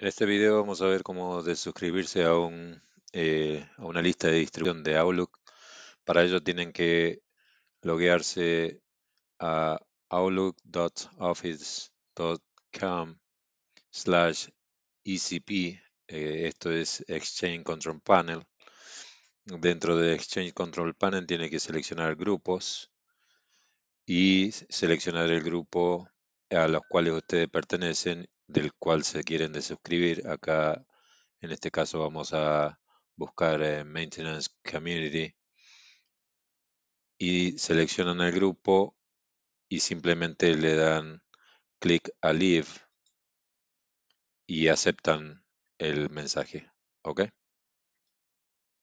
En este video vamos a ver cómo desuscribirse a, un, eh, a una lista de distribución de Outlook. Para ello tienen que loguearse a outlook.office.com slash ECP. Eh, esto es Exchange Control Panel. Dentro de Exchange Control Panel tiene que seleccionar grupos y seleccionar el grupo a los cuales ustedes pertenecen del cual se quieren desuscribir. Acá, en este caso, vamos a buscar eh, Maintenance Community y seleccionan el grupo y simplemente le dan clic a Leave y aceptan el mensaje. ¿Ok?